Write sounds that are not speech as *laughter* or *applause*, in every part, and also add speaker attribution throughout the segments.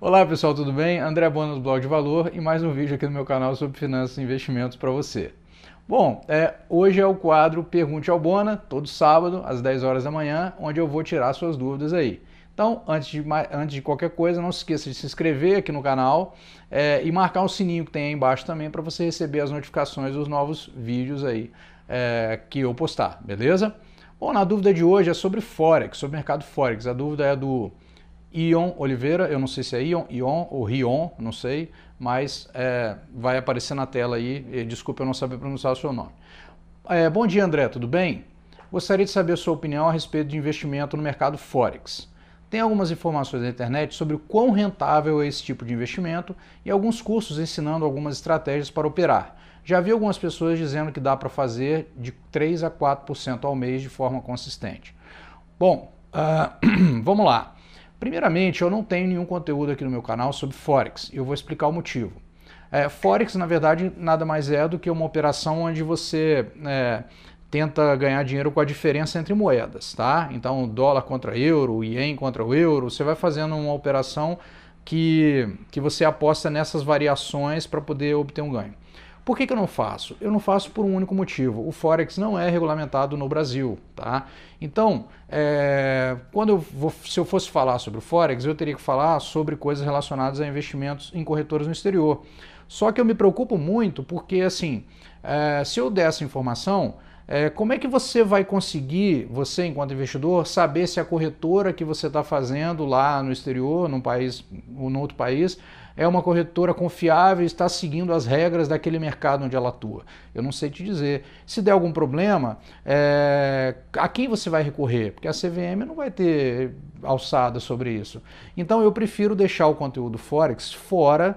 Speaker 1: Olá pessoal, tudo bem? André Bona do Blog de Valor e mais um vídeo aqui no meu canal sobre finanças e investimentos para você. Bom, é, hoje é o quadro Pergunte ao Bona, todo sábado às 10 horas da manhã, onde eu vou tirar suas dúvidas aí. Então, antes de, antes de qualquer coisa, não se esqueça de se inscrever aqui no canal é, e marcar o sininho que tem aí embaixo também para você receber as notificações dos novos vídeos aí é, que eu postar, beleza? Bom, na dúvida de hoje é sobre Forex, sobre mercado Forex. A dúvida é do Ion Oliveira, eu não sei se é Ion, Ion ou Rion, não sei, mas é, vai aparecer na tela aí, e, desculpa eu não saber pronunciar o seu nome. É, bom dia André, tudo bem? Gostaria de saber a sua opinião a respeito de investimento no mercado Forex. Tem algumas informações na internet sobre o quão rentável é esse tipo de investimento e alguns cursos ensinando algumas estratégias para operar. Já vi algumas pessoas dizendo que dá para fazer de 3 a 4% ao mês de forma consistente. Bom, uh, *clears throat* vamos lá. Primeiramente, eu não tenho nenhum conteúdo aqui no meu canal sobre Forex. Eu vou explicar o motivo. É, Forex, na verdade, nada mais é do que uma operação onde você é, tenta ganhar dinheiro com a diferença entre moedas, tá? Então, dólar contra euro, ien contra o euro, você vai fazendo uma operação que, que você aposta nessas variações para poder obter um ganho. Por que, que eu não faço? Eu não faço por um único motivo. O Forex não é regulamentado no Brasil, tá? Então, é, quando eu vou, se eu fosse falar sobre o Forex, eu teria que falar sobre coisas relacionadas a investimentos em corretoras no exterior. Só que eu me preocupo muito porque, assim, é, se eu der essa informação, é, como é que você vai conseguir, você enquanto investidor, saber se a corretora que você está fazendo lá no exterior, num país ou num outro país, é uma corretora confiável e está seguindo as regras daquele mercado onde ela atua? Eu não sei te dizer. Se der algum problema, é... a quem você vai recorrer? Porque a CVM não vai ter alçada sobre isso. Então eu prefiro deixar o conteúdo Forex fora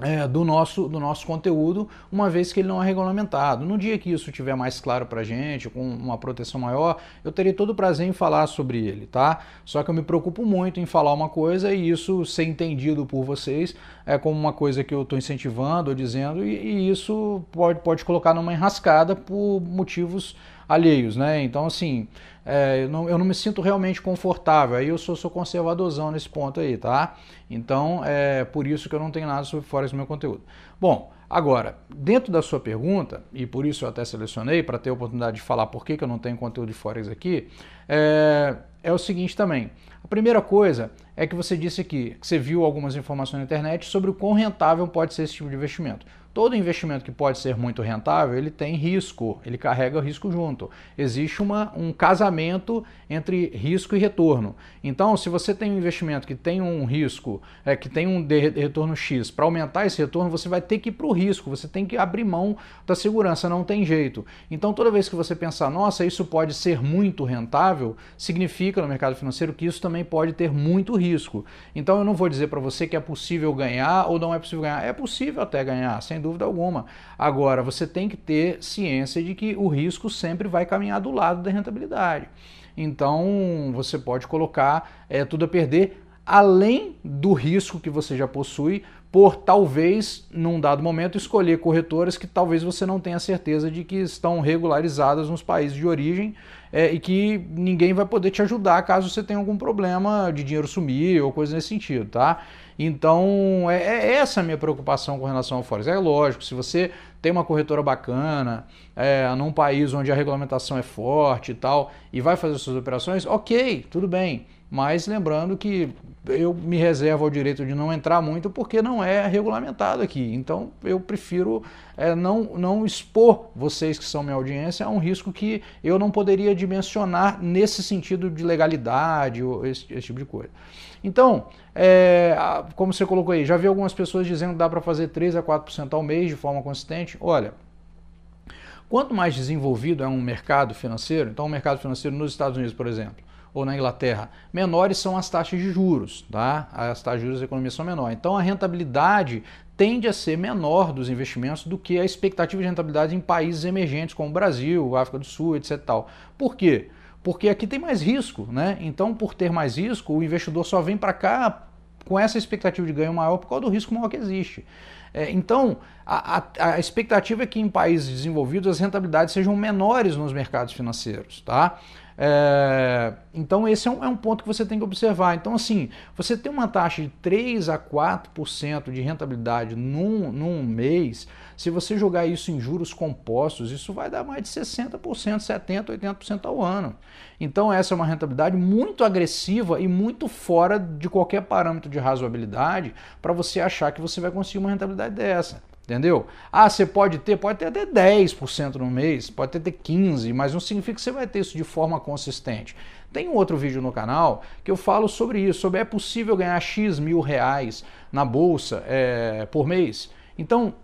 Speaker 1: é, do, nosso, do nosso conteúdo, uma vez que ele não é regulamentado. No dia que isso tiver mais claro para gente, com uma proteção maior, eu terei todo o prazer em falar sobre ele, tá? Só que eu me preocupo muito em falar uma coisa e isso ser entendido por vocês é como uma coisa que eu estou incentivando ou dizendo, e, e, isso pode, pode colocar numa enrascada por motivos alheios, né? Então, assim, é, eu, não, eu, não, me sinto realmente confortável. Aí eu sou, sou conservadorzão nesse ponto aí, tá? Então, é por isso que eu não tenho nada sobre Forex no meu conteúdo. Bom, agora, dentro da sua pergunta, e por isso eu até selecionei, para ter a oportunidade de falar por que, que eu não tenho conteúdo de Forex aqui, é, é o seguinte também. A primeira coisa é que você disse aqui, que você viu algumas informações na internet sobre o quão rentável pode ser esse tipo de investimento. Todo investimento que pode ser muito rentável, ele tem risco, ele carrega risco junto. Existe uma, um casamento entre risco e retorno. Então, se você tem um investimento que tem um risco, é, que tem um retorno X, para aumentar esse retorno, você vai ter que ir para o risco, você tem que abrir mão da segurança, não tem jeito. Então, toda vez que você pensar, nossa, isso pode ser muito rentável, significa no mercado financeiro que isso também pode ter muito risco. Então, eu não vou dizer para você que é possível ganhar ou não é possível ganhar. É possível até ganhar, sem dúvida dúvida alguma. Agora, você tem que ter ciência de que o risco sempre vai caminhar do lado da rentabilidade. Então, você pode colocar é, tudo a perder, além do risco que você já possui por talvez, num dado momento, escolher corretoras que talvez você não tenha certeza de que estão regularizadas nos países de origem é, e que ninguém vai poder te ajudar caso você tenha algum problema de dinheiro sumir ou coisa nesse sentido, tá? Então, é, é essa a minha preocupação com relação ao Forex. É lógico, se você tem uma corretora bacana, é, num país onde a regulamentação é forte e tal, e vai fazer suas operações, ok, tudo bem. Mas lembrando que eu me reservo ao direito de não entrar muito porque não é regulamentado aqui. Então eu prefiro é, não, não expor vocês que são minha audiência a um risco que eu não poderia dimensionar nesse sentido de legalidade ou esse, esse tipo de coisa. Então, é, como você colocou aí, já vi algumas pessoas dizendo que dá para fazer 3 a 4% ao mês de forma consistente. Olha, quanto mais desenvolvido é um mercado financeiro, então o mercado financeiro nos Estados Unidos, por exemplo ou na Inglaterra, menores são as taxas de juros, tá? As taxas de juros da economia são menores. Então a rentabilidade tende a ser menor dos investimentos do que a expectativa de rentabilidade em países emergentes como o Brasil, África do Sul, etc. Tal. Por quê? Porque aqui tem mais risco, né? Então, por ter mais risco, o investidor só vem para cá com essa expectativa de ganho maior por causa do risco maior que existe. É, então, a, a, a, expectativa é que em países desenvolvidos as rentabilidades sejam menores nos mercados financeiros, tá? É, então, esse é um, é um, ponto que você tem que observar. Então, assim, você tem uma taxa de 3 a 4% de rentabilidade num, num mês, se você jogar isso em juros compostos, isso vai dar mais de 60%, 70%, 80% ao ano. Então, essa é uma rentabilidade muito agressiva e muito fora de qualquer parâmetro de razoabilidade para você achar que você vai conseguir uma rentabilidade dessa. Entendeu? Ah, você pode ter, pode ter até 10% no mês, pode ter 15%, mas não significa que você vai ter isso de forma consistente. Tem um outro vídeo no canal que eu falo sobre isso, sobre é possível ganhar X mil reais na bolsa é, por mês. Então,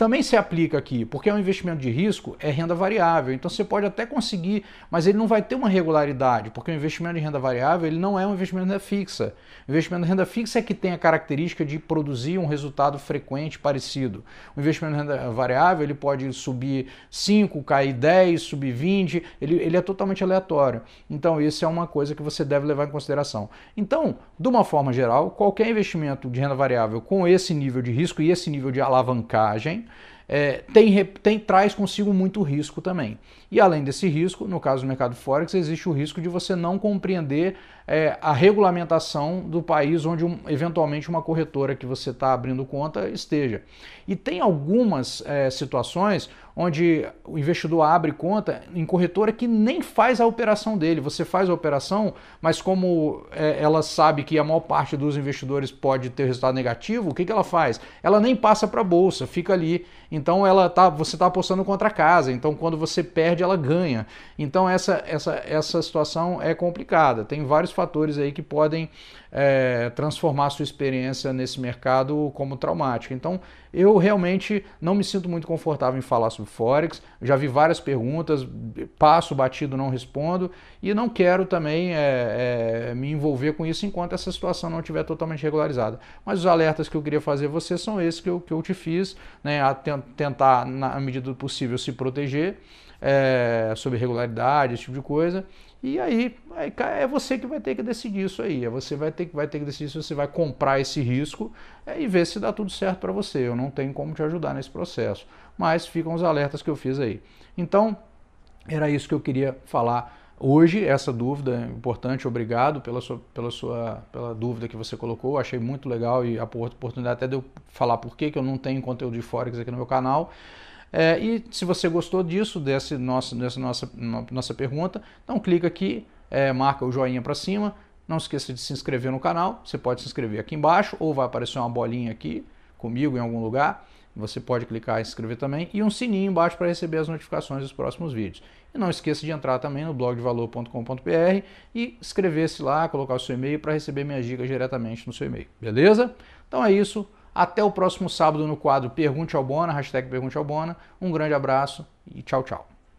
Speaker 1: também se aplica aqui, porque é um investimento de risco, é renda variável. Então você pode até conseguir, mas ele não vai ter uma regularidade, porque o investimento de renda variável ele não é um investimento de renda fixa. O investimento de renda fixa é que tem a característica de produzir um resultado frequente parecido. O investimento de renda variável ele pode subir 5, cair 10, subir 20, ele, ele é totalmente aleatório. Então isso é uma coisa que você deve levar em consideração. Então, de uma forma geral, qualquer investimento de renda variável com esse nível de risco e esse nível de alavancagem, é, tem, tem, traz consigo muito risco também. E além desse risco, no caso do mercado Forex, existe o risco de você não compreender é, a regulamentação do país onde um, eventualmente uma corretora que você está abrindo conta esteja. E tem algumas é, situações onde o investidor abre conta em corretora que nem faz a operação dele. Você faz a operação, mas como é, ela sabe que a maior parte dos investidores pode ter resultado negativo, o que, que ela faz? Ela nem passa para a bolsa, fica ali então ela tá, você está apostando contra a casa. Então quando você perde, ela ganha. Então essa, essa, essa situação é complicada. Tem vários fatores aí que podem é, transformar a sua experiência nesse mercado como traumática. Então, eu realmente não me sinto muito confortável em falar sobre Forex. Já vi várias perguntas, passo batido, não respondo, e não quero também é, é, me envolver com isso enquanto essa situação não estiver totalmente regularizada. Mas os alertas que eu queria fazer a você são esses que eu, que eu te fiz, né, a tentar, na medida do possível, se proteger. É, sobre regularidade, esse tipo de coisa, e aí, aí, é você que vai ter que decidir isso aí. É você vai ter que vai ter que decidir se você vai comprar esse risco é, e ver se dá tudo certo para você. Eu não tenho como te ajudar nesse processo, mas ficam os alertas que eu fiz aí. Então, era isso que eu queria falar hoje. Essa dúvida é importante. Obrigado pela sua pela sua pela dúvida que você colocou. Achei muito legal e a oportunidade até de eu falar por que, que eu não tenho conteúdo de forex aqui no meu canal. É, e se você gostou disso, desse nosso, dessa nossa, nossa pergunta, então clica aqui, é, marca o joinha para cima. Não esqueça de se inscrever no canal. Você pode se inscrever aqui embaixo ou vai aparecer uma bolinha aqui comigo em algum lugar. Você pode clicar e se inscrever também e um sininho embaixo para receber as notificações dos próximos vídeos. E não esqueça de entrar também no blogdevalor.com.br e inscrever se lá, colocar o seu e-mail para receber minhas dicas diretamente no seu e-mail. Beleza? Então é isso. Até o próximo sábado no quadro Pergunte ao Bona, hashtag Pergunte ao Bona. Um grande abraço e tchau, tchau.